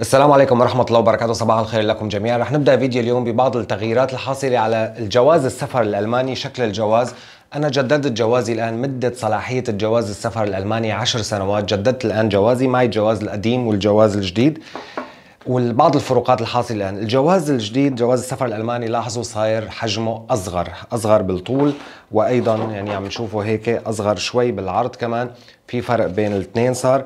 السلام عليكم ورحمة الله وبركاته صباح الخير لكم جميعا رح نبدأ فيديو اليوم ببعض التغييرات الحاصلة على الجواز السفر الألماني شكل الجواز أنا جددت جوازي الآن مدة صلاحية الجواز السفر الألماني عشر سنوات جددت الآن جوازي معي الجواز القديم والجواز الجديد والبعض الفروقات الحاصلة الآن الجواز الجديد جواز السفر الألماني لاحظوا صاير حجمه أصغر أصغر بالطول وأيضا يعني عم نشوفه هيك أصغر شوي بالعرض كمان في فرق بين الاثنين صار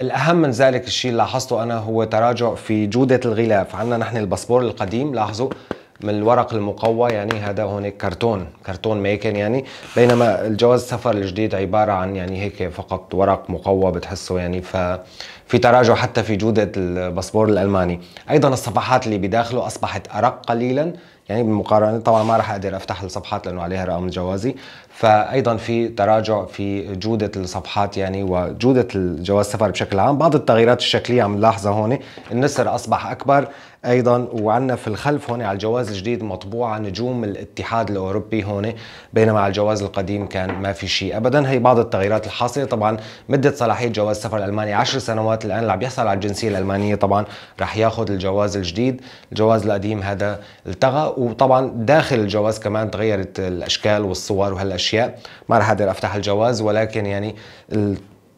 الأهم من ذلك الشيء اللي لاحظته أنا هو تراجع في جودة الغلاف عندنا نحن الباسبور القديم لاحظوا من الورق المقوى يعني هذا هون كرتون كرتون ميكن يعني بينما الجواز السفر الجديد عبارة عن يعني هيك فقط ورق مقوى بتحسه يعني ففي تراجع حتى في جودة الباسبور الألماني أيضا الصفحات اللي بداخله أصبحت أرق قليلا يعني بالمقارنة طبعا ما راح أقدر أفتح الصفحات لأنه عليها رقم جوازي فأيضا في تراجع في جودة الصفحات يعني وجودة الجواز السفر بشكل عام بعض التغييرات الشكلية عم نلاحظها هون النسر أصبح أكبر ايضا وعندنا في الخلف هون على الجواز الجديد مطبوعه نجوم الاتحاد الاوروبي هون بينما على الجواز القديم كان ما في شيء ابدا هي بعض التغييرات الحاصله طبعا مده صلاحيه جواز السفر الالماني 10 سنوات الان اللي عم يحصل على الجنسيه الالمانيه طبعا راح ياخذ الجواز الجديد الجواز القديم هذا التغى وطبعا داخل الجواز كمان تغيرت الاشكال والصور وهالاشياء ما راح اقدر افتح الجواز ولكن يعني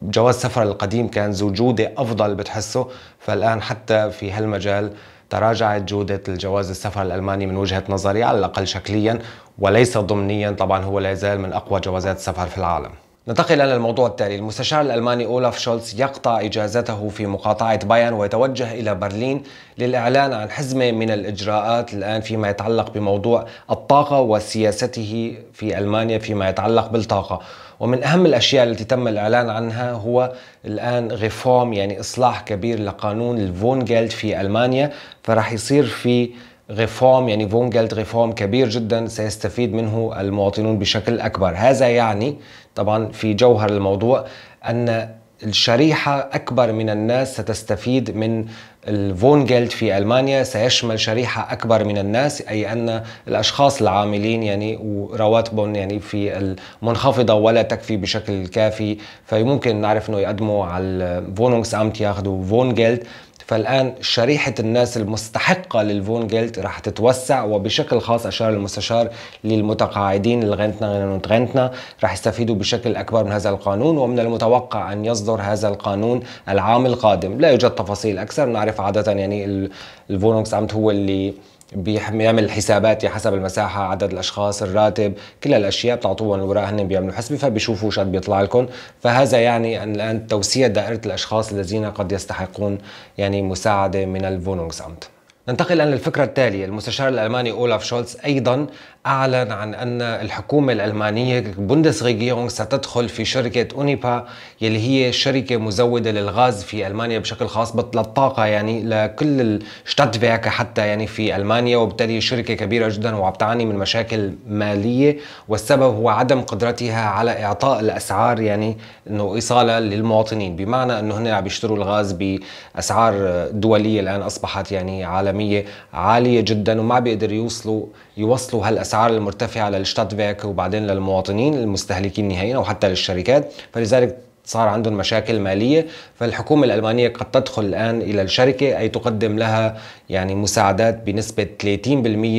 جواز السفر القديم كان ذو جوده افضل بتحسه فالان حتى في هالمجال تراجعت جودة الجواز السفر الألماني من وجهة نظري على الأقل شكليا وليس ضمنيا طبعا هو لا يزال من أقوى جوازات السفر في العالم ننتقل إلى الموضوع التالي المستشار الألماني أولاف شولتز يقطع إجازته في مقاطعة بايرن ويتوجه إلى برلين للإعلان عن حزمة من الإجراءات الآن فيما يتعلق بموضوع الطاقة وسياسته في ألمانيا فيما يتعلق بالطاقة ومن أهم الأشياء التي تم الإعلان عنها هو الآن ريفورم يعني إصلاح كبير لقانون الفونجلد في ألمانيا فراح يصير في ريفورم يعني فونجلد ريفورم كبير جدا سيستفيد منه المواطنون بشكل أكبر هذا يعني طبعا في جوهر الموضوع أن الشريحة أكبر من الناس ستستفيد من الفونجلد في ألمانيا سيشمل شريحة أكبر من الناس أي أن الأشخاص العاملين يعني ورواتبهم يعني في المنخفضة ولا تكفي بشكل كافي فممكن نعرف أنه يقدموا على الفونونكس أمت ياخذوا فونجلد فالآن شريحة الناس المستحقة للفون جيلت راح تتوسع وبشكل خاص أشار المستشار للمتقاعدين الغنتنا غنتنا راح يستفيدوا بشكل أكبر من هذا القانون ومن المتوقع أن يصدر هذا القانون العام القادم لا يوجد تفاصيل أكثر نعرف عادة يعني الفونكس عمت هو اللي بيعمل حساباتي حسب المساحة عدد الأشخاص الراتب كل الأشياء بتعطوهم الوراء هن بيعملوا حسبة فبيشوفوا شو بيطلع لكم فهذا يعني أن الآن توسيع دائرة الأشخاص الذين قد يستحقون يعني مساعدة من الفونونغزامت ننتقل الآن للفكرة التالية المستشار الألماني أولاف شولتز أيضا أعلن عن أن الحكومة الألمانية البوندسريغيرونغ ستدخل في شركة أونيبا يلي هي شركة مزودة للغاز في ألمانيا بشكل خاص للطاقة يعني لكل الشتاتفيركة حتى يعني في ألمانيا وبالتالي شركة كبيرة جدا وعم تعاني من مشاكل مالية والسبب هو عدم قدرتها على إعطاء الأسعار يعني أنه إيصالها للمواطنين بمعنى أنه هن عم يشتروا الغاز بأسعار دولية الآن أصبحت يعني عالمية عالية جدا وما بيقدر يوصلوا يوصلوا هالاسعار المرتفعه للشتاتفيك وبعدين للمواطنين المستهلكين نهائيا وحتى للشركات فلذلك صار عندهم مشاكل مالية فالحكومة الألمانية قد تدخل الآن إلى الشركة أي تقدم لها يعني مساعدات بنسبة 30%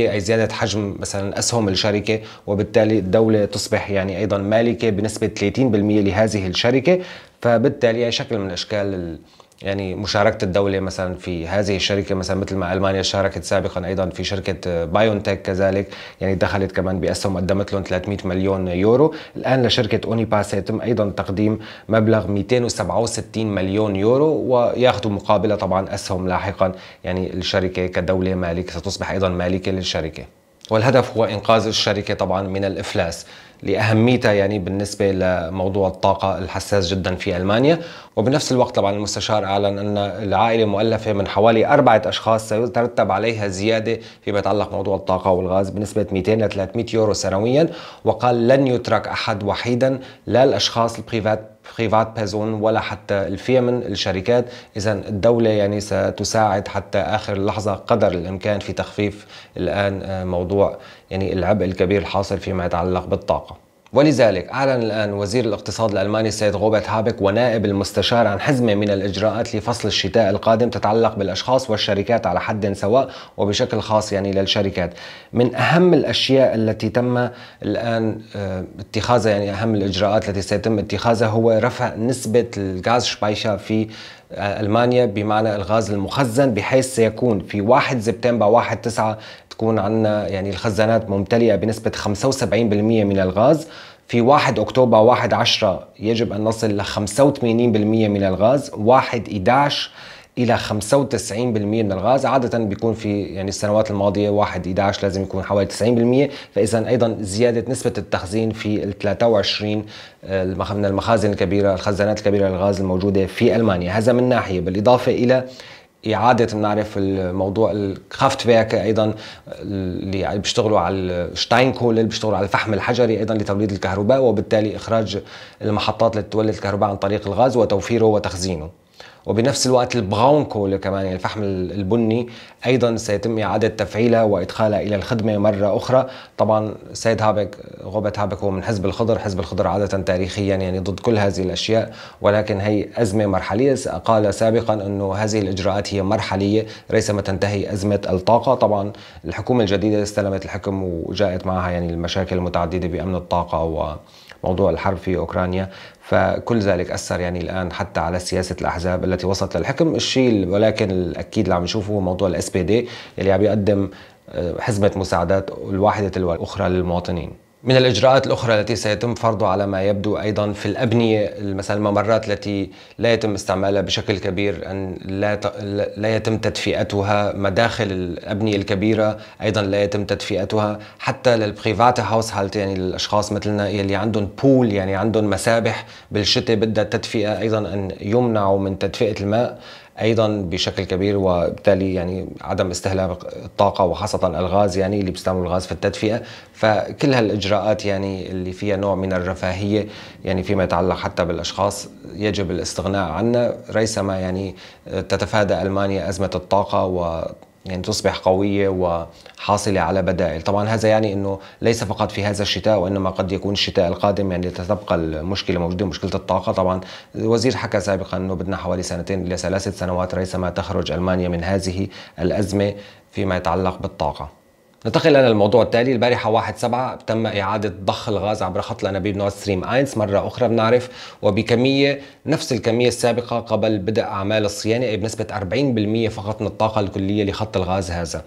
أي زيادة حجم مثلا أسهم الشركة وبالتالي الدولة تصبح يعني أيضا مالكة بنسبة 30% لهذه الشركة فبالتالي شكل من أشكال يعني مشاركه الدوله مثلا في هذه الشركه مثلا مثل ما المانيا شاركت سابقا ايضا في شركه بايونتك آه، كذلك يعني دخلت كمان باسهم قدمت لهم 300 مليون يورو الان لشركه اونيباس يتم ايضا تقديم مبلغ 267 مليون يورو وياخذوا مقابله طبعا اسهم لاحقا يعني الشركه كدوله مالك ستصبح ايضا مالكه للشركه والهدف هو انقاذ الشركه طبعا من الافلاس لاهميتها يعني بالنسبه لموضوع الطاقه الحساس جدا في المانيا وبنفس الوقت طبعا المستشار اعلن ان العائله مؤلفه من حوالي اربعه اشخاص سيترتب عليها زياده فيما يتعلق موضوع الطاقه والغاز بنسبه 200 ل 300 يورو سنويا وقال لن يترك احد وحيدا لا الاشخاص البريفات privatpersonen ولا حتى الفيمن الشركات إذا الدولة يعني ستساعد حتى آخر لحظة قدر الإمكان في تخفيف الآن آه، موضوع يعني العبء الكبير الحاصل فيما يتعلق بالطاقة ولذلك أعلن الآن وزير الاقتصاد الألماني السيد غوبرت هابك ونائب المستشار عن حزمة من الإجراءات لفصل الشتاء القادم تتعلق بالأشخاص والشركات على حد سواء وبشكل خاص يعني للشركات من أهم الأشياء التي تم الآن آه، اتخاذها يعني أهم الإجراءات التي سيتم اتخاذها هو رفع نسبة الغاز شبايشة في المانيا بمعنى الغاز المخزن بحيث سيكون في 1 سبتمبر 1 9 تكون عندنا يعني الخزانات ممتلئه بنسبه 75% من الغاز في 1 اكتوبر 1 10 يجب ان نصل ل 85% من الغاز 1 11 الى 95% من الغاز عاده بيكون في يعني السنوات الماضيه 1 11 لازم يكون حوالي 90% فاذا ايضا زياده نسبه التخزين في ال 23 آه، من المخازن الكبيره الخزانات الكبيره للغاز الموجوده في المانيا هذا من ناحيه بالاضافه الى إعادة بنعرف الموضوع الكرافت الكرافتفيرك أيضا اللي بيشتغلوا على كول اللي بيشتغلوا على الفحم الحجري أيضا لتوليد الكهرباء وبالتالي إخراج المحطات اللي الكهرباء عن طريق الغاز وتوفيره وتخزينه وبنفس الوقت البراونكو كمان يعني الفحم البني ايضا سيتم اعاده تفعيله وادخاله الى الخدمه مره اخرى طبعا سيد هابك غوبت هابك هو من حزب الخضر حزب الخضر عاده تاريخيا يعني ضد كل هذه الاشياء ولكن هي ازمه مرحليه قال سابقا انه هذه الاجراءات هي مرحليه ليس ما تنتهي ازمه الطاقه طبعا الحكومه الجديده استلمت الحكم وجاءت معها يعني المشاكل المتعدده بامن الطاقه و موضوع الحرب في أوكرانيا فكل ذلك أثر يعني الآن حتى على سياسة الأحزاب التي وصلت للحكم الشيء ولكن الأكيد اللي عم نشوفه هو موضوع الاس بي دي اللي عم يقدم آه، حزمة مساعدات الواحدة تلو الأخرى للمواطنين من الإجراءات الأخرى التي سيتم فرضها على ما يبدو أيضا في الأبنية مثلا الممرات التي لا يتم استعمالها بشكل كبير أن لا, ت... لا يتم تدفئتها مداخل الأبنية الكبيرة أيضا لا يتم تدفئتها حتى للبريفات هاوس هالت يعني الأشخاص مثلنا اللي عندهم بول يعني عندهم مسابح بالشتاء بدها تدفئة أيضا أن يمنعوا من تدفئة الماء ايضا بشكل كبير وبالتالي يعني عدم استهلاك الطاقه وخاصه الغاز يعني اللي بيستعملوا الغاز في التدفئه فكل هالاجراءات يعني اللي فيها نوع من الرفاهيه يعني فيما يتعلق حتى بالاشخاص يجب الاستغناء عنها ريثما يعني تتفادى المانيا ازمه الطاقه و يعني تصبح قوية وحاصلة على بدائل طبعا هذا يعني أنه ليس فقط في هذا الشتاء وإنما قد يكون الشتاء القادم يعني تتبقى المشكلة موجودة مشكلة الطاقة طبعا الوزير حكى سابقا أنه بدنا حوالي سنتين إلى ثلاثة سنوات ريثما تخرج ألمانيا من هذه الأزمة فيما يتعلق بالطاقة ننتقل الى الموضوع التالي البارحه 1 7 تم اعاده ضخ الغاز عبر خط الانابيب نورد ستريم 1 مره اخرى بنعرف وبكميه نفس الكميه السابقه قبل بدء اعمال الصيانه إيه بنسبه 40% فقط من الطاقه الكليه لخط الغاز هذا.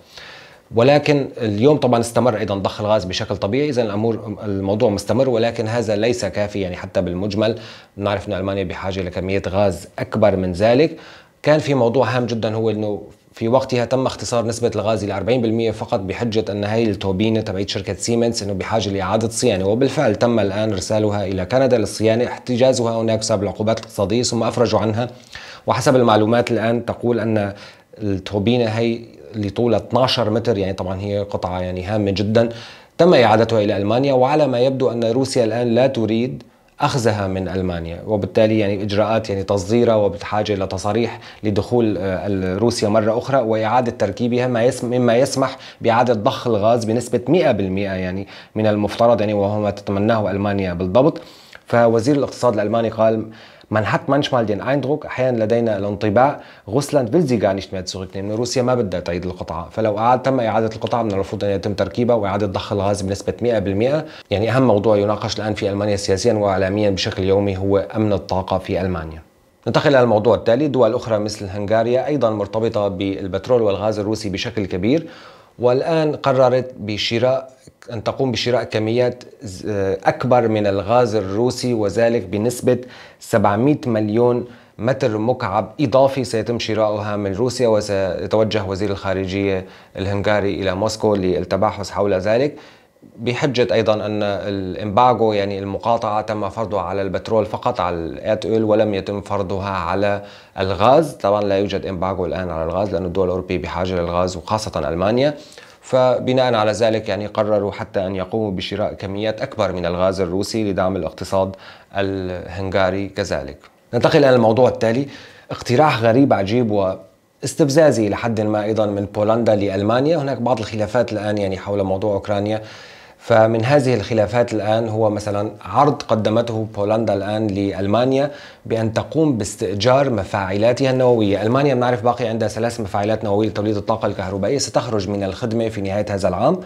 ولكن اليوم طبعا استمر ايضا ضخ الغاز بشكل طبيعي اذا الامور الموضوع مستمر ولكن هذا ليس كافي يعني حتى بالمجمل نعرف ان المانيا بحاجه لكميه غاز اكبر من ذلك كان في موضوع هام جدا هو انه في وقتها تم اختصار نسبة الغاز إلى 40% فقط بحجة أن هي التوبينة تبعت شركة سيمنز أنه بحاجة لإعادة صيانة وبالفعل تم الآن إرسالها إلى كندا للصيانة احتجازها هناك بسبب العقوبات الاقتصادية ثم أفرجوا عنها وحسب المعلومات الآن تقول أن التوبينة هي اللي طولها 12 متر يعني طبعا هي قطعة يعني هامة جدا تم إعادتها إلى ألمانيا وعلى ما يبدو أن روسيا الآن لا تريد اخذها من المانيا وبالتالي يعني اجراءات يعني تصديرها وبحاجه لتصاريح لدخول آه، روسيا مره اخرى واعاده تركيبها ما يسم مما يسمح باعاده ضخ الغاز بنسبه 100% يعني من المفترض يعني وهو ما تتمناه المانيا بالضبط فوزير الاقتصاد الالماني قال Man hat manchmal den Eindruck أحيانا لدينا الانطباع روسلاند will sie gar nicht mehr zurücknehmen روسيا ما بدها تعيد القطعة فلو أعاد تم إعادة القطعة من المفروض أن يتم تركيبها وإعادة ضخ الغاز بنسبة 100% يعني أهم موضوع يناقش الآن في ألمانيا سياسيا وإعلاميا بشكل يومي هو أمن الطاقة في ألمانيا ننتقل إلى الموضوع التالي دول أخرى مثل هنغاريا أيضا مرتبطة بالبترول والغاز الروسي بشكل كبير والآن قررت بشراء أن تقوم بشراء كميات أكبر من الغاز الروسي وذلك بنسبة 700 مليون متر مكعب إضافي سيتم شراؤها من روسيا وسيتوجه وزير الخارجية الهنغاري إلى موسكو للتباحث حول ذلك بحجة أيضا أن الإمباغو يعني المقاطعة تم فرضها على البترول فقط على الأتول ولم يتم فرضها على الغاز طبعا لا يوجد إمباغو الآن على الغاز لأن الدول الأوروبية بحاجة للغاز وخاصة ألمانيا فبناء على ذلك يعني قرروا حتى أن يقوموا بشراء كميات أكبر من الغاز الروسي لدعم الاقتصاد الهنغاري كذلك ننتقل إلى الموضوع التالي اقتراح غريب عجيب و استفزازي لحد ما ايضا من بولندا لالمانيا هناك بعض الخلافات الان يعني حول موضوع اوكرانيا فمن هذه الخلافات الآن هو مثلا عرض قدمته بولندا الآن لألمانيا بأن تقوم باستئجار مفاعلاتها النووية ألمانيا بنعرف باقي عندها ثلاث مفاعلات نووية لتوليد الطاقة الكهربائية ستخرج من الخدمة في نهاية هذا العام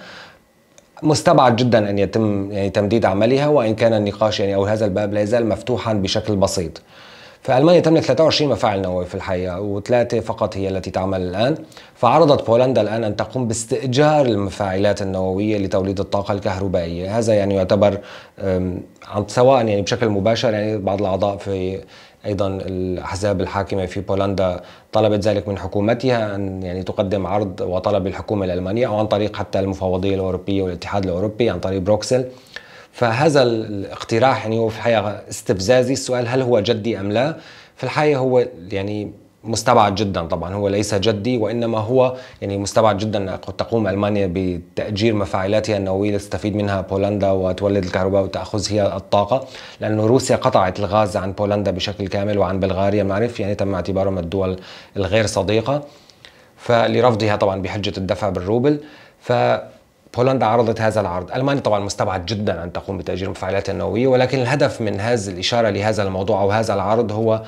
مستبعد جدا أن يتم يعني تمديد عملها وإن كان النقاش يعني أو هذا الباب لا يزال مفتوحا بشكل بسيط فألمانيا تملك 23 مفاعل نووي في الحقيقة وثلاثة فقط هي التي تعمل الآن فعرضت بولندا الآن أن تقوم باستئجار المفاعلات النووية لتوليد الطاقة الكهربائية هذا يعني يعتبر عن سواء يعني بشكل مباشر يعني بعض الأعضاء في ايضا الاحزاب الحاكمه في بولندا طلبت ذلك من حكومتها ان يعني تقدم عرض وطلب الحكومه الالمانيه او عن طريق حتى المفوضيه الاوروبيه والاتحاد الاوروبي عن طريق بروكسل فهذا الاقتراح يعني هو في الحقيقه استفزازي السؤال هل هو جدي ام لا في الحقيقه هو يعني مستبعد جدا طبعا هو ليس جدي وانما هو يعني مستبعد جدا ان تقوم المانيا بتاجير مفاعلاتها النوويه لتستفيد منها بولندا وتولد الكهرباء وتاخذ هي الطاقه لانه روسيا قطعت الغاز عن بولندا بشكل كامل وعن بلغاريا معرف يعني تم اعتبارهم الدول الغير صديقه فلرفضها طبعا بحجه الدفع بالروبل ف هولندا عرضت هذا العرض ألمانيا طبعا مستبعد جدا أن تقوم بتأجير مفاعلاتها النووية ولكن الهدف من هذه الإشارة لهذا الموضوع أو هذا العرض هو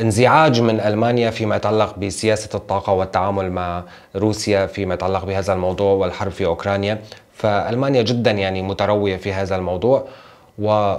انزعاج من ألمانيا فيما يتعلق بسياسة الطاقة والتعامل مع روسيا فيما يتعلق بهذا الموضوع والحرب في أوكرانيا فألمانيا جدا يعني متروية في هذا الموضوع و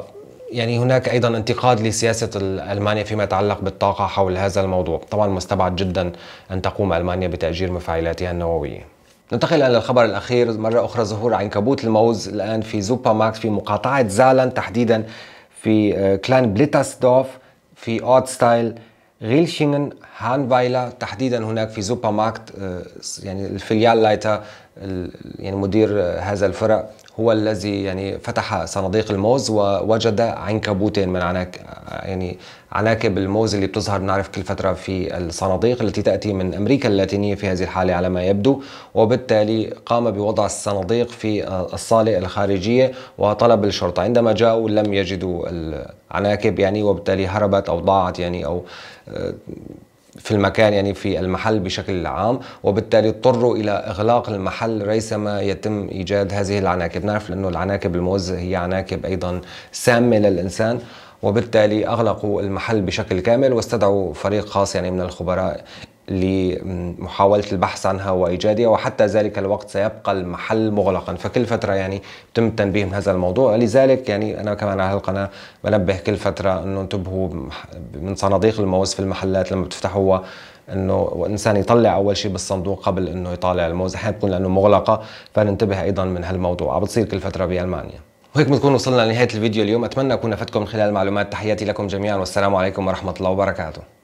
يعني هناك ايضا انتقاد لسياسه المانيا فيما يتعلق بالطاقه حول هذا الموضوع، طبعا مستبعد جدا ان تقوم المانيا بتاجير مفاعلاتها النوويه. ننتقل إلى الخبر الأخير مرة أخرى ظهور عنكبوت الموز الآن في زوبا ماكس في مقاطعة زالن تحديدا في كلان آه، بليتاسدوف في أوت ستايل غيلشينغن هانفايلر تحديدا هناك في سوبر ماركت آه، يعني الفيليال لايتا يعني مدير آه، هذا الفرع هو الذي يعني فتح صناديق الموز ووجد عنكبوتين من عناك يعني عناكب الموز اللي بتظهر نعرف كل فتره في الصناديق التي تاتي من امريكا اللاتينيه في هذه الحاله على ما يبدو وبالتالي قام بوضع الصناديق في آه، الصاله الخارجيه وطلب الشرطه عندما جاءوا لم يجدوا العناكب يعني وبالتالي هربت او ضاعت يعني او في المكان يعني في المحل بشكل عام وبالتالي اضطروا الى اغلاق المحل ريثما يتم ايجاد هذه العناكب نعرف لانه العناكب الموز هي عناكب ايضا سامه للانسان وبالتالي اغلقوا المحل بشكل كامل واستدعوا فريق خاص يعني من الخبراء لمحاولة البحث عنها وإيجادها وحتى ذلك الوقت سيبقى المحل مغلقا فكل فترة يعني تم تنبيه من هذا الموضوع لذلك يعني أنا كمان على القناة بنبه كل فترة أنه انتبهوا من صناديق الموز في المحلات لما بتفتحوها انه الانسان يطلع اول شيء بالصندوق قبل انه يطالع الموز احيانا بتكون لانه مغلقه فننتبه ايضا من هالموضوع بتصير كل فتره بالمانيا وهيك بنكون وصلنا لنهايه الفيديو اليوم اتمنى اكون افدتكم من خلال معلومات تحياتي لكم جميعا والسلام عليكم ورحمه الله وبركاته